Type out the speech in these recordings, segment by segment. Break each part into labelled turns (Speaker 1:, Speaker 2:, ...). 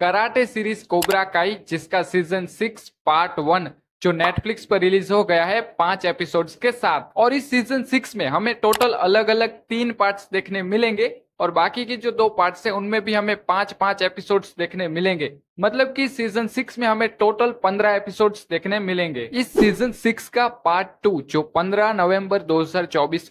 Speaker 1: karate series Cobra Kai जिसका season six part one जो Netflix पर रिलीज हो गया है पांच एपिसोड्स के साथ और इस सीजन सिक्स में हमें टोटल अलग अलग तीन पार्ट्स देखने मिलेंगे और बाकी के जो दो पार्ट्स हैं उनमें भी हमें पांच पांच एपिसोड्स देखने मिलेंगे मतलब कि सीजन सिक्स में हमें टोटल पंद्रह एपिसोड्स देखने मिलेंगे इस सीजन सिक्स का पार्ट टू जो पंद्रह नवम्बर दो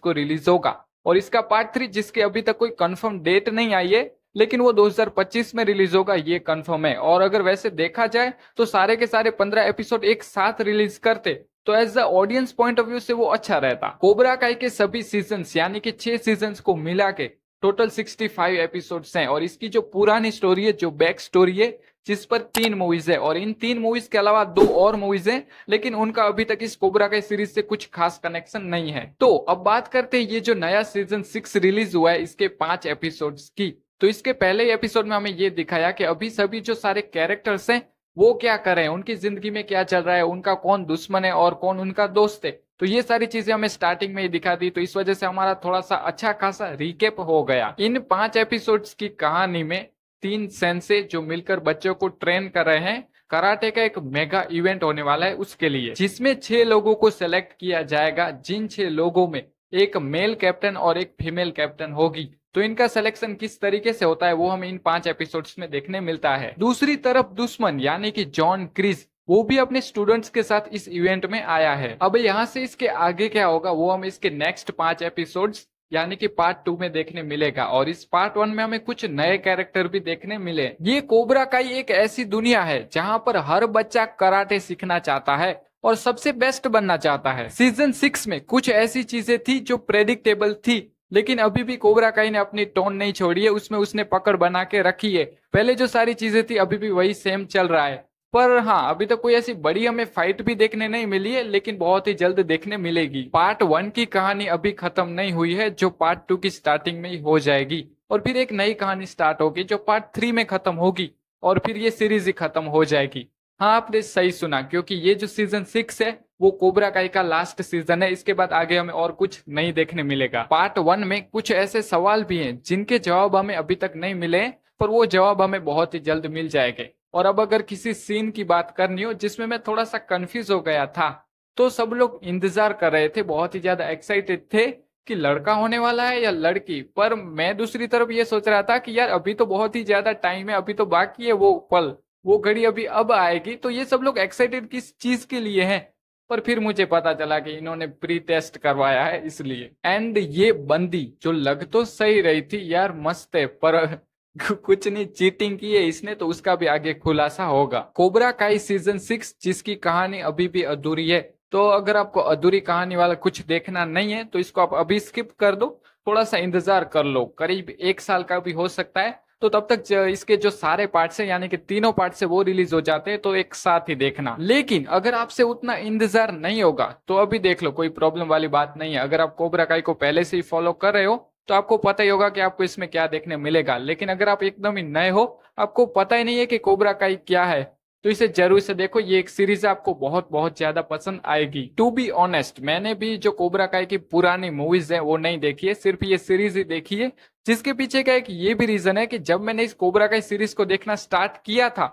Speaker 1: को रिलीज होगा और इसका पार्ट थ्री जिसके अभी तक कोई कन्फर्म डेट नहीं आई है लेकिन वो 2025 में रिलीज होगा ये कंफर्म है और अगर वैसे देखा जाए तो सारे के सारे 15 एपिसोड एक साथ रिलीज करते तो as the audience point of view से वो अच्छा रहता कोबरा काई के सभी सीजन यानी कि छह सीजन को मिला के टोटल 65 एपिसोड्स हैं और इसकी जो पुरानी स्टोरी है जो बैक स्टोरी है जिस पर तीन मूवीज है और इन तीन मूवीज के अलावा दो और मूवीज हैं लेकिन उनका अभी तक इस कोबरा का सीरीज से कुछ खास कनेक्शन नहीं है तो अब बात करते हैं ये जो नया सीजन सिक्स रिलीज हुआ है इसके पांच एपिसोड्स की तो इसके पहले एपिसोड में हमें ये दिखाया कि अभी सभी जो सारे कैरेक्टर्स हैं वो क्या कर रहे हैं उनकी जिंदगी में क्या चल रहा है उनका कौन दुश्मन है और कौन उनका दोस्त है तो ये सारी चीजें हमें स्टार्टिंग में ही दिखा दी तो इस वजह से हमारा थोड़ा सा अच्छा खासा रिकेप हो गया इन पांच एपिसोड्स की कहानी में तीन सेंसे जो मिलकर बच्चों को ट्रेन कर रहे हैं कराटे का एक मेगा इवेंट होने वाला है उसके लिए जिसमें छह लोगों को सेलेक्ट किया जाएगा जिन छह लोगों में एक मेल कैप्टन और एक फीमेल कैप्टन होगी तो इनका सिलेक्शन किस तरीके से होता है वो हमें इन पांच एपिसोड्स में देखने मिलता है दूसरी तरफ दुश्मन यानी कि जॉन क्रिस वो भी अपने स्टूडेंट्स के साथ इस इवेंट में आया है अब यहाँ से इसके आगे क्या होगा वो हम इसके नेक्स्ट पांच एपिसोड्स यानी कि पार्ट टू में देखने मिलेगा और इस पार्ट वन में हमें कुछ नए कैरेक्टर भी देखने मिले ये कोबरा का ही एक ऐसी दुनिया है जहाँ पर हर बच्चा कराटे सीखना चाहता है और सबसे बेस्ट बनना चाहता है सीजन सिक्स में कुछ ऐसी चीजें थी जो प्रेडिक्टेबल थी लेकिन अभी भी कोबरा काई ने अपनी टोन नहीं छोड़ी है उसमें उसने पकड़ बना के रखी है पहले जो सारी चीजें थी अभी भी वही सेम चल रहा है पर हाँ अभी तो कोई ऐसी बड़ी हमें फाइट भी देखने नहीं मिली है लेकिन बहुत ही जल्द देखने मिलेगी पार्ट वन की कहानी अभी खत्म नहीं हुई है जो पार्ट टू की स्टार्टिंग में ही हो जाएगी और फिर एक नई कहानी स्टार्ट होगी जो पार्ट थ्री में खत्म होगी और फिर ये सीरीज ही खत्म हो जाएगी हाँ आपने सही सुना क्योंकि ये जो सीजन सिक्स है वो कोबरा काई का लास्ट सीजन है इसके बाद आगे हमें और कुछ नहीं देखने मिलेगा पार्ट वन में कुछ ऐसे सवाल भी हैं जिनके जवाब हमें अभी तक नहीं मिले पर वो जवाब हमें बहुत ही जल्द मिल जाएंगे और अब अगर किसी सीन की बात करनी हो जिसमें मैं थोड़ा सा कंफ्यूज हो गया था तो सब लोग इंतजार कर रहे थे बहुत ही ज्यादा एक्साइटेड थे कि लड़का होने वाला है या लड़की पर मैं दूसरी तरफ ये सोच रहा था कि यार अभी तो बहुत ही ज्यादा टाइम है अभी तो बाकी है वो पल वो घड़ी अभी अब आएगी तो ये सब लोग एक्साइटेड किस चीज के लिए हैं पर फिर मुझे पता चला कि इन्होंने प्री टेस्ट करवाया है इसलिए एंड ये बंदी जो लग तो सही रही थी यार मस्त है पर कुछ नहीं चीटिंग की है इसने तो उसका भी आगे खुलासा होगा कोबरा काई सीजन सिक्स जिसकी कहानी अभी भी अधूरी है तो अगर आपको अधूरी कहानी वाला कुछ देखना नहीं है तो इसको आप अभी स्किप कर दो थोड़ा सा इंतजार कर लो करीब एक साल का भी हो सकता है तो तब तक इसके जो सारे पार्ट है यानी कि तीनों पार्ट से वो रिलीज हो जाते हैं तो एक साथ ही देखना लेकिन अगर आपसे उतना इंतजार नहीं होगा तो अभी देख लो कोई प्रॉब्लम वाली बात नहीं है अगर आप कोबरा काई को पहले से ही फॉलो कर रहे हो तो आपको पता ही होगा कि आपको इसमें क्या देखने मिलेगा लेकिन अगर आप एकदम ही नए हो आपको पता ही नहीं है कि कोबरा काई क्या है तो इसे जरूर से देखो ये एक सीरीज आपको बहुत बहुत ज्यादा पसंद आएगी टू बी ऑनेस्ट मैंने भी जो कोबरा काय की पुरानी मूवीज है वो नहीं देखी है सिर्फ ये सीरीज ही देखी है जिसके पीछे का एक ये भी रीजन है कि जब मैंने इस कोबरा काय सीरीज को देखना स्टार्ट किया था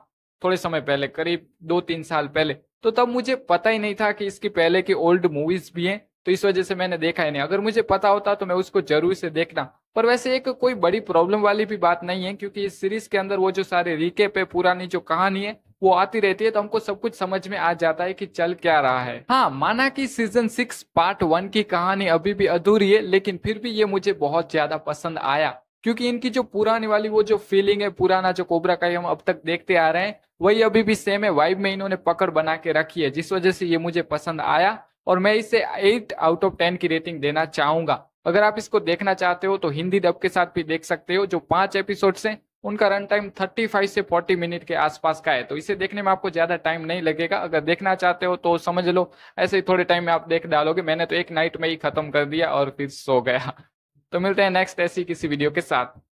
Speaker 1: थोड़े समय पहले करीब दो तीन साल पहले तो तब मुझे पता ही नहीं था कि इसकी पहले की ओल्ड मूवीज भी है तो इस वजह से मैंने देखा ही नहीं अगर मुझे पता होता तो मैं उसको जरूर से देखना पर वैसे एक कोई बड़ी प्रॉब्लम वाली भी बात नहीं है क्योंकि इस सीरीज के अंदर वो जो सारे रिकेप है पुरानी जो कहानी है वो आती रहती है तो हमको सब कुछ समझ में आ जाता है कि चल क्या रहा है हाँ माना कि सीजन सिक्स पार्ट वन की कहानी अभी भी अधूरी है लेकिन फिर भी ये मुझे बहुत ज्यादा पसंद आया क्योंकि इनकी जो पुरानी वाली वो जो फीलिंग है पुराना जो कोबरा का हम अब तक देखते आ रहे हैं वही अभी भी सेम है वाइब में इन्होंने पकड़ बना के रखी है जिस वजह से ये मुझे पसंद आया और मैं इसे एट आउट ऑफ टेन की रेटिंग देना चाहूंगा अगर आप इसको देखना चाहते हो तो हिंदी डब के साथ भी देख सकते हो जो पांच एपिसोड हैं उनका रन टाइम 35 से 40 मिनट के आसपास का है तो इसे देखने में आपको ज़्यादा टाइम नहीं लगेगा अगर देखना चाहते हो तो समझ लो ऐसे ही थोड़े टाइम में आप देख डालोगे मैंने तो एक नाइट में ही ख़त्म कर दिया और फिर सो गया तो मिलते हैं नेक्स्ट ऐसी किसी वीडियो के साथ